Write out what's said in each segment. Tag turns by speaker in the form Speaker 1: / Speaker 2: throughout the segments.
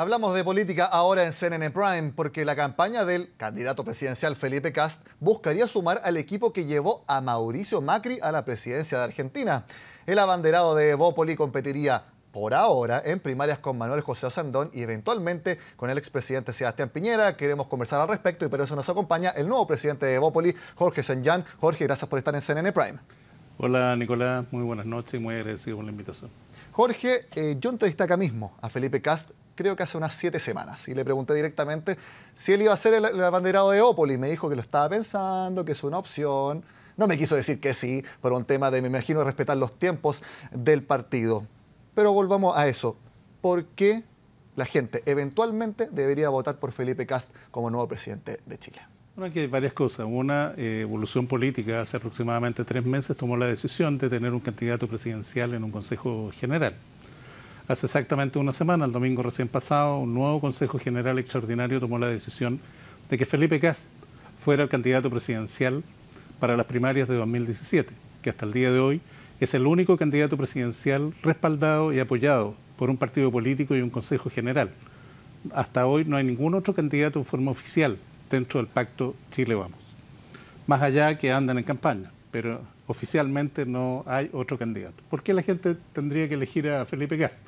Speaker 1: Hablamos de política ahora en CNN Prime porque la campaña del candidato presidencial Felipe Cast buscaría sumar al equipo que llevó a Mauricio Macri a la presidencia de Argentina. El abanderado de Evópoli competiría por ahora en primarias con Manuel José Osandón y eventualmente con el expresidente Sebastián Piñera. Queremos conversar al respecto y por eso nos acompaña el nuevo presidente de Evópoli, Jorge Senyan. Jorge, gracias por estar en CNN Prime.
Speaker 2: Hola Nicolás,
Speaker 1: muy buenas noches y muy agradecido por la invitación. Jorge, yo eh, entrevisté acá mismo a Felipe Cast, creo que hace unas siete semanas, y le pregunté directamente si él iba a ser el, abanderado de Opoli. Me dijo que lo estaba pensando, que es una opción. No me quiso decir que sí, por un tema de, me imagino, respetar los tiempos del partido. Pero volvamos a eso. ¿Por qué la gente eventualmente debería votar por Felipe Cast como nuevo presidente de Chile?
Speaker 2: Bueno, hay varias cosas. Una, eh, evolución política. Hace aproximadamente tres meses tomó la decisión de tener un candidato presidencial en un Consejo General. Hace exactamente una semana, el domingo recién pasado, un nuevo Consejo General Extraordinario tomó la decisión de que Felipe Cast fuera el candidato presidencial para las primarias de 2017, que hasta el día de hoy es el único candidato presidencial respaldado y apoyado por un partido político y un Consejo General. Hasta hoy no hay ningún otro candidato en forma oficial dentro del pacto Chile Vamos. Más allá que andan en campaña, pero oficialmente no hay otro candidato. ¿Por qué la gente tendría que elegir a Felipe Gas?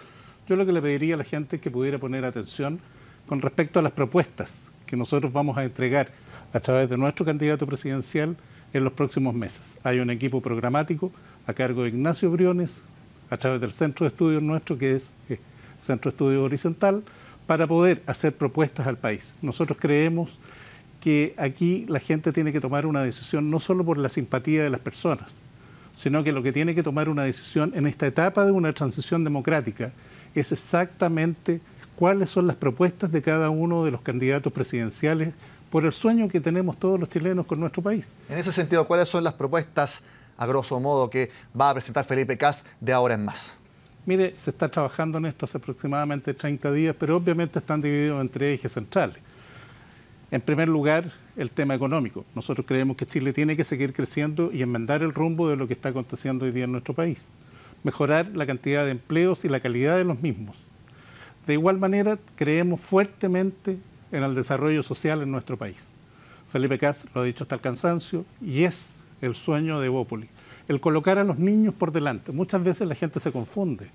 Speaker 2: Yo lo que le pediría a la gente es que pudiera poner atención con respecto a las propuestas que nosotros vamos a entregar a través de nuestro candidato presidencial en los próximos meses. Hay un equipo programático a cargo de Ignacio Briones, a través del centro de estudios nuestro, que es eh, Centro de Estudios Horizontal, para poder hacer propuestas al país. Nosotros creemos que aquí la gente tiene que tomar una decisión no solo por la simpatía de las personas, sino que lo que tiene que tomar una decisión en esta etapa de una transición democrática es exactamente cuáles son las propuestas de cada uno de los candidatos presidenciales por el sueño que tenemos todos los chilenos con nuestro país.
Speaker 1: En ese sentido, ¿cuáles son las propuestas, a grosso modo, que va a presentar Felipe Cas de ahora en más?
Speaker 2: Mire, se está trabajando en esto hace aproximadamente 30 días, pero obviamente están divididos entre ejes centrales. En primer lugar, el tema económico. Nosotros creemos que Chile tiene que seguir creciendo y enmendar el rumbo de lo que está aconteciendo hoy día en nuestro país. Mejorar la cantidad de empleos y la calidad de los mismos. De igual manera, creemos fuertemente en el desarrollo social en nuestro país. Felipe Cas lo ha dicho hasta el cansancio y es el sueño de Bópoli. El colocar a los niños por delante. Muchas veces la gente se confunde.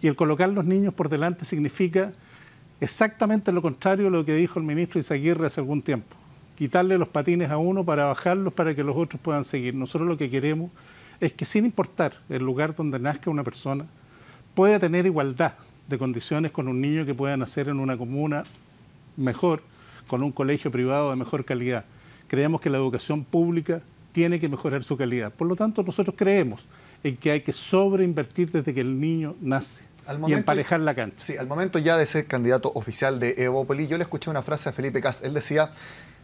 Speaker 2: Y el colocar a los niños por delante significa exactamente lo contrario de lo que dijo el ministro Izaguirre hace algún tiempo. Quitarle los patines a uno para bajarlos para que los otros puedan seguir. Nosotros lo que queremos es que sin importar el lugar donde nazca una persona, pueda tener igualdad de condiciones con un niño que pueda nacer en una comuna mejor, con un colegio privado de mejor calidad. Creemos que la educación pública tiene que mejorar su calidad. Por lo tanto, nosotros creemos en que hay que sobreinvertir
Speaker 1: desde que el niño nace y emparejar la cancha. Sí, al momento ya de ser candidato oficial de Evo Poli, yo le escuché una frase a Felipe Cas. Él decía,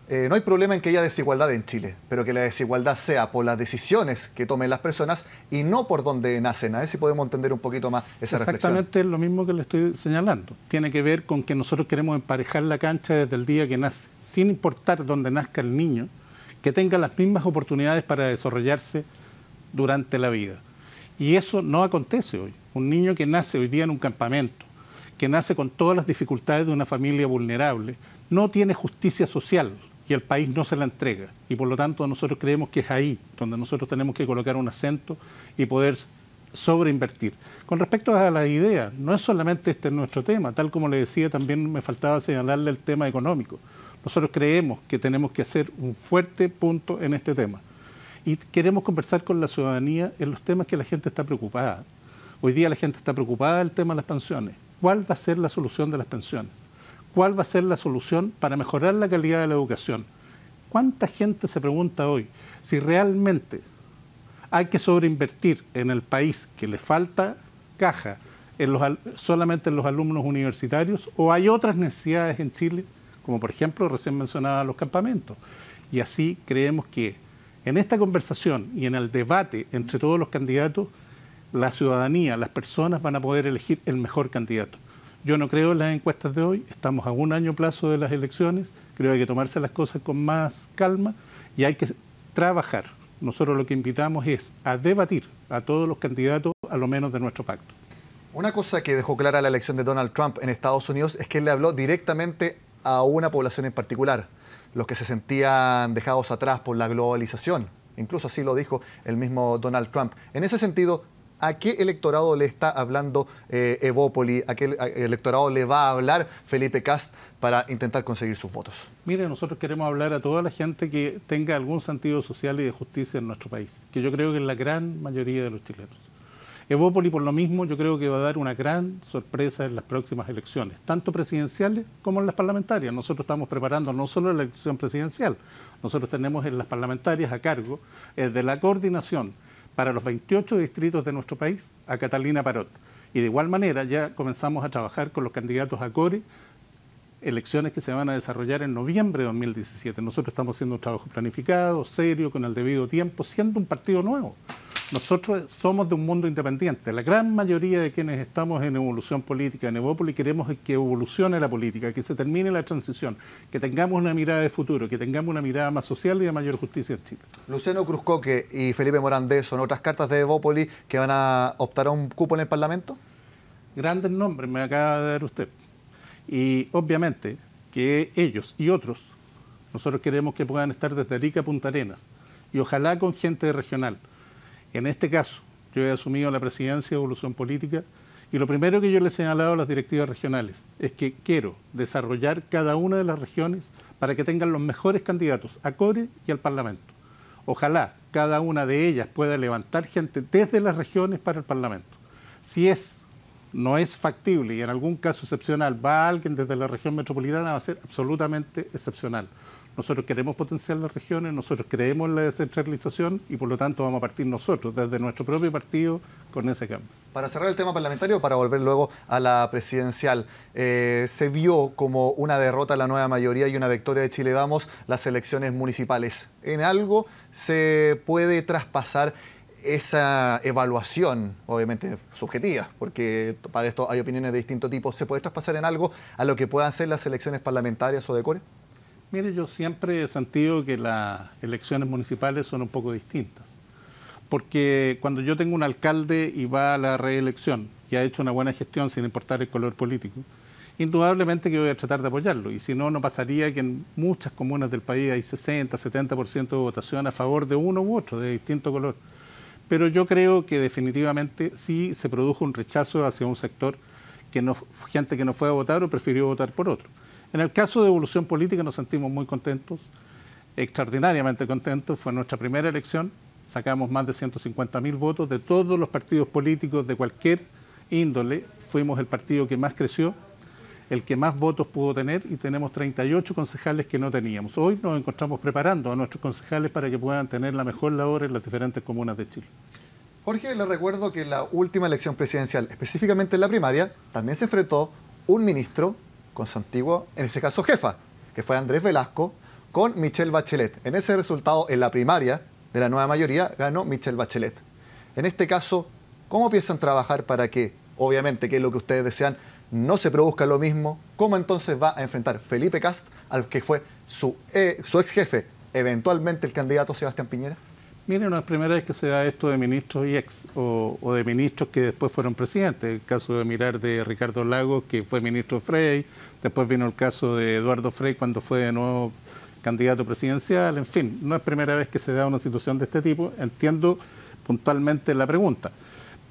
Speaker 1: eh, no hay problema en que haya desigualdad en Chile, pero que la desigualdad sea por las decisiones que tomen las personas y no por donde nacen. A ver si podemos entender un poquito más esa Exactamente reflexión.
Speaker 2: Exactamente lo mismo que le estoy señalando. Tiene que ver con que nosotros queremos emparejar la cancha desde el día que nace, sin importar donde nazca el niño, que tenga las mismas oportunidades para desarrollarse durante la vida. Y eso no acontece hoy. Un niño que nace hoy día en un campamento, que nace con todas las dificultades de una familia vulnerable, no tiene justicia social y el país no se la entrega. Y por lo tanto nosotros creemos que es ahí donde nosotros tenemos que colocar un acento y poder sobreinvertir. Con respecto a la idea, no es solamente este nuestro tema, tal como le decía, también me faltaba señalarle el tema económico. Nosotros creemos que tenemos que hacer un fuerte punto en este tema. Y queremos conversar con la ciudadanía en los temas que la gente está preocupada. Hoy día la gente está preocupada del tema de las pensiones. ¿Cuál va a ser la solución de las pensiones? ¿Cuál va a ser la solución para mejorar la calidad de la educación? ¿Cuánta gente se pregunta hoy si realmente hay que sobreinvertir en el país que le falta caja en los, solamente en los alumnos universitarios o hay otras necesidades en Chile, como por ejemplo recién mencionaba los campamentos? Y así creemos que en esta conversación y en el debate entre todos los candidatos la ciudadanía, las personas van a poder elegir el mejor candidato. Yo no creo en las encuestas de hoy, estamos a un año plazo de las elecciones, creo que hay que tomarse las cosas con más calma y hay que trabajar. Nosotros lo que invitamos es a debatir a todos los candidatos,
Speaker 1: a lo menos de nuestro pacto. Una cosa que dejó clara la elección de Donald Trump en Estados Unidos es que él le habló directamente a una población en particular, los que se sentían dejados atrás por la globalización. Incluso así lo dijo el mismo Donald Trump. En ese sentido, ¿A qué electorado le está hablando eh, Evópoli? ¿A qué electorado le va a hablar Felipe Cast para intentar conseguir sus votos?
Speaker 2: Mire, nosotros queremos hablar a toda la gente que tenga algún sentido social y de justicia en nuestro país, que yo creo que es la gran mayoría de los chilenos. Evópoli, por lo mismo, yo creo que va a dar una gran sorpresa en las próximas elecciones, tanto presidenciales como en las parlamentarias. Nosotros estamos preparando no solo la elección presidencial, nosotros tenemos en las parlamentarias a cargo eh, de la coordinación para los 28 distritos de nuestro país a Catalina Parot. Y de igual manera ya comenzamos a trabajar con los candidatos a CORE, elecciones que se van a desarrollar en noviembre de 2017. Nosotros estamos haciendo un trabajo planificado, serio, con el debido tiempo, siendo un partido nuevo. Nosotros somos de un mundo independiente. La gran mayoría de quienes estamos en evolución política, en Evópolis, queremos que evolucione la política, que se termine la transición, que tengamos una mirada de futuro, que tengamos una mirada más social y de
Speaker 1: mayor justicia en Chile. Luciano Cruzcoque y Felipe Morandés son otras cartas de Evópolis que van a optar a un cupo en el Parlamento.
Speaker 2: Grandes nombres me acaba de dar usted. Y obviamente que ellos y otros, nosotros queremos que puedan estar desde Rica a Punta Arenas y ojalá con gente regional. En este caso, yo he asumido la presidencia de Evolución Política y lo primero que yo le he señalado a las directivas regionales es que quiero desarrollar cada una de las regiones para que tengan los mejores candidatos a CORE y al Parlamento. Ojalá cada una de ellas pueda levantar gente desde las regiones para el Parlamento. Si es no es factible y en algún caso excepcional va alguien desde la región metropolitana va a ser absolutamente excepcional. Nosotros queremos potenciar las regiones, nosotros creemos en la descentralización y por lo tanto vamos a partir nosotros, desde nuestro propio partido, con ese cambio.
Speaker 1: Para cerrar el tema parlamentario, para volver luego a la presidencial, eh, se vio como una derrota a la nueva mayoría y una victoria de Chile Vamos las elecciones municipales. ¿En algo se puede traspasar esa evaluación, obviamente subjetiva, porque para esto hay opiniones de distinto tipo, ¿se puede traspasar en algo a lo que puedan ser las elecciones parlamentarias o de Corea?
Speaker 2: Mire, yo siempre he sentido que las elecciones municipales son un poco distintas. Porque cuando yo tengo un alcalde y va a la reelección y ha hecho una buena gestión sin importar el color político, indudablemente que voy a tratar de apoyarlo. Y si no, no pasaría que en muchas comunas del país hay 60, 70% de votación a favor de uno u otro, de distinto color. Pero yo creo que definitivamente sí se produjo un rechazo hacia un sector que no, gente que no fue a votar o prefirió votar por otro. En el caso de evolución política nos sentimos muy contentos, extraordinariamente contentos. Fue nuestra primera elección, sacamos más de mil votos de todos los partidos políticos de cualquier índole. Fuimos el partido que más creció, el que más votos pudo tener y tenemos 38 concejales que no teníamos. Hoy nos encontramos preparando a nuestros concejales para que puedan tener la mejor labor en las diferentes comunas de Chile.
Speaker 1: Jorge, le recuerdo que en la última elección presidencial, específicamente en la primaria, también se enfrentó un ministro con su antiguo, en ese caso jefa, que fue Andrés Velasco, con Michelle Bachelet. En ese resultado, en la primaria de la nueva mayoría, ganó Michelle Bachelet. En este caso, ¿cómo piensan trabajar para que, obviamente, que es lo que ustedes desean, no se produzca lo mismo? ¿Cómo entonces va a enfrentar Felipe Cast, al que fue su, eh, su ex jefe, eventualmente el candidato Sebastián Piñera?
Speaker 2: Miren, no es primera vez que se da esto de ministros y ex, o, de ministros que después fueron presidentes. El caso de mirar de Ricardo Lago, que fue ministro Frey, después vino el caso de Eduardo Frey cuando fue de nuevo candidato presidencial. En fin, no es primera vez que se da una situación de este tipo. Entiendo puntualmente la pregunta.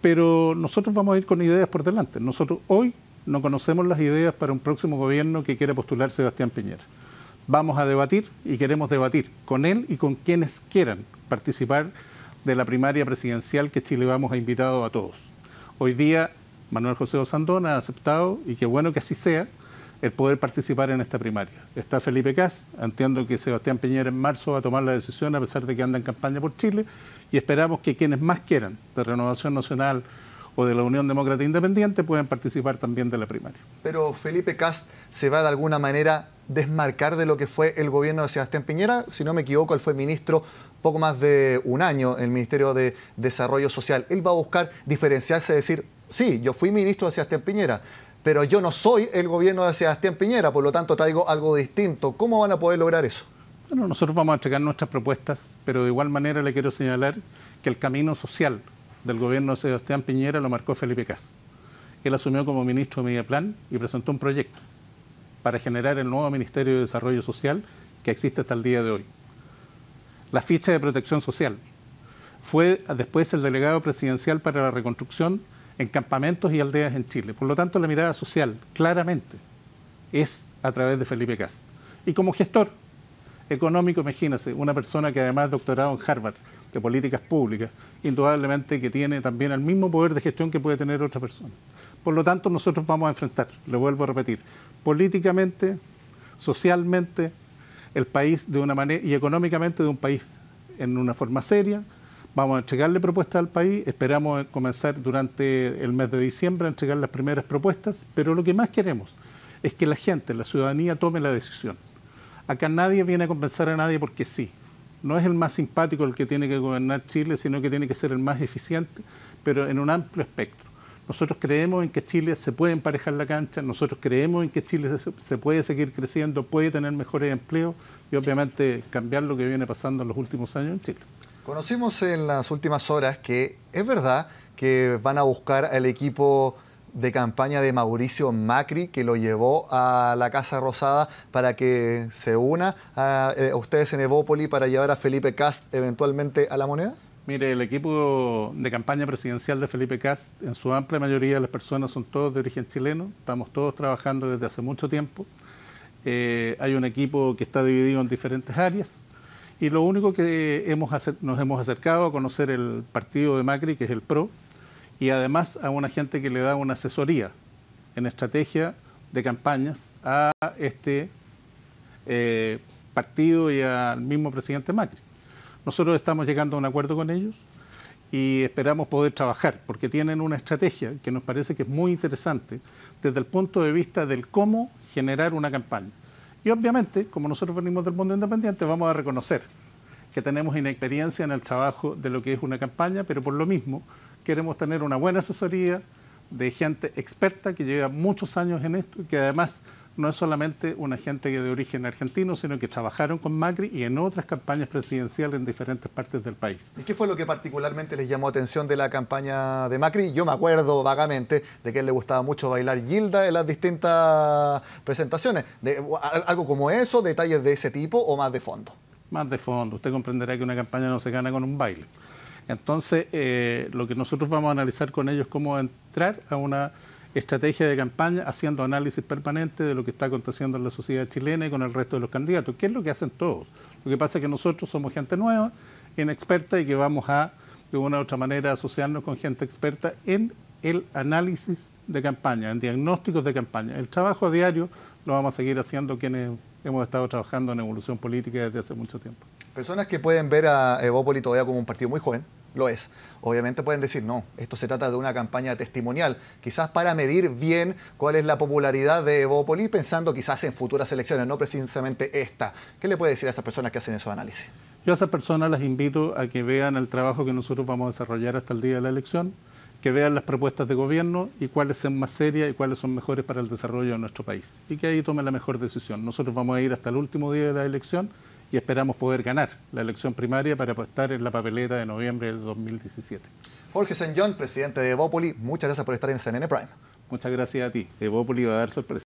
Speaker 2: Pero nosotros vamos a ir con ideas por delante. Nosotros hoy no conocemos las ideas para un próximo gobierno que quiera postular Sebastián Piñera vamos a debatir y queremos debatir con él y con quienes quieran participar de la primaria presidencial que Chile Vamos a invitado a todos. Hoy día Manuel José Osandón ha aceptado, y qué bueno que así sea, el poder participar en esta primaria. Está Felipe Cast, entiendo que Sebastián Piñera en marzo va a tomar la decisión a pesar de que anda en campaña por Chile, y esperamos que quienes más quieran de Renovación Nacional o de la Unión Demócrata Independiente puedan participar también de la primaria.
Speaker 1: Pero Felipe Cast se va de alguna manera desmarcar de lo que fue el gobierno de Sebastián Piñera. Si no me equivoco, él fue ministro poco más de un año en el Ministerio de Desarrollo Social. Él va a buscar diferenciarse, decir, sí, yo fui ministro de Sebastián Piñera, pero yo no soy el gobierno de Sebastián Piñera, por lo tanto traigo algo distinto. ¿Cómo van a poder lograr eso? Bueno,
Speaker 2: nosotros vamos a entregar nuestras propuestas, pero de igual manera le quiero señalar que el camino social del gobierno de Sebastián Piñera lo marcó Felipe Cas. Él asumió como ministro de Plan y presentó un proyecto para generar el nuevo Ministerio de Desarrollo Social que existe hasta el día de hoy. La ficha de protección social. Fue después el delegado presidencial para la reconstrucción en campamentos y aldeas en Chile. Por lo tanto, la mirada social, claramente, es a través de Felipe Cast. Y como gestor económico, imagínese, una persona que además es doctorado en Harvard de políticas públicas, indudablemente que tiene también el mismo poder de gestión que puede tener otra persona. Por lo tanto, nosotros vamos a enfrentar, ...le vuelvo a repetir, políticamente, socialmente, el país de una manera y económicamente de un país en una forma seria. Vamos a entregarle propuestas al país, esperamos comenzar durante el mes de diciembre a entregar las primeras propuestas, pero lo que más queremos es que la gente, la ciudadanía tome la decisión. Acá nadie viene a compensar a nadie porque sí. No es el más simpático el que tiene que gobernar Chile, sino que tiene que ser el más eficiente, pero en un amplio espectro. Nosotros creemos en que Chile se puede emparejar la cancha, nosotros creemos en que Chile se, puede seguir creciendo, puede tener mejores empleos y obviamente cambiar lo que viene pasando en
Speaker 1: los últimos años en Chile. Conocimos en las últimas horas que es verdad que van a buscar al equipo de campaña de Mauricio Macri, que lo llevó a la Casa Rosada para que se una a, eh, a ustedes en Evópoli para llevar a Felipe Cast eventualmente a la moneda?
Speaker 2: Mire, el equipo de campaña presidencial de Felipe Cast, en su amplia mayoría de las personas son todos de origen chileno, estamos todos trabajando desde hace mucho tiempo. Eh, hay un equipo que está dividido en diferentes áreas y lo único que hemos nos hemos acercado a conocer el partido de Macri, que es el PRO, y además a una gente que le da una asesoría en estrategia de campañas a este eh, partido y al mismo presidente Macri. Nosotros estamos llegando a un acuerdo con ellos y esperamos poder trabajar, porque tienen una estrategia que nos parece que es muy interesante desde el punto de vista del cómo generar una campaña. Y obviamente, como nosotros venimos del mundo independiente, vamos a reconocer que tenemos inexperiencia en el trabajo de lo que es una campaña, pero por lo mismo queremos tener una buena asesoría de gente experta que lleva muchos años en esto y que además no es solamente una gente de origen argentino, sino que trabajaron con Macri y en otras campañas presidenciales en diferentes partes del país.
Speaker 1: ¿Y qué fue lo que particularmente les llamó atención de la campaña de Macri? Yo me acuerdo vagamente de que él le gustaba mucho bailar Gilda en las distintas presentaciones. De, ¿Algo como eso, detalles de ese tipo o más de fondo?
Speaker 2: Más de fondo. Usted comprenderá que una campaña no se gana con un baile. Entonces, eh, lo que nosotros vamos a analizar con ellos es cómo entrar a una estrategia de campaña haciendo análisis permanente de lo que está aconteciendo en la sociedad chilena y con el resto de los candidatos, que es lo que hacen todos. Lo que pasa es que nosotros somos gente nueva, inexperta y que vamos a, de una u otra manera, asociarnos con gente experta en el análisis de campaña, en diagnósticos de campaña. El trabajo diario
Speaker 1: lo vamos a seguir haciendo quienes hemos estado trabajando
Speaker 2: en evolución política desde hace mucho tiempo.
Speaker 1: Personas que pueden ver a Evópoli todavía como un partido muy joven, lo es. Obviamente pueden decir, no, esto se trata de una campaña testimonial, quizás para medir bien cuál es la popularidad de Evópolis, pensando quizás en futuras elecciones, no precisamente esta. ¿Qué le puede decir a esas personas que hacen esos análisis?
Speaker 2: Yo a esas personas las invito a que vean el trabajo que nosotros vamos a desarrollar hasta el día de la elección, que vean las propuestas de gobierno y cuáles son más serias y cuáles son mejores para el desarrollo de nuestro país. Y que ahí tomen la mejor decisión. Nosotros vamos a ir hasta el último día de la elección y esperamos poder ganar la elección primaria para estar en la papeleta de noviembre del 2017.
Speaker 1: Jorge San John, presidente de
Speaker 2: Evópoli, muchas gracias por estar en CNN Prime. Muchas gracias a ti. Evópoli va a dar sorpresa.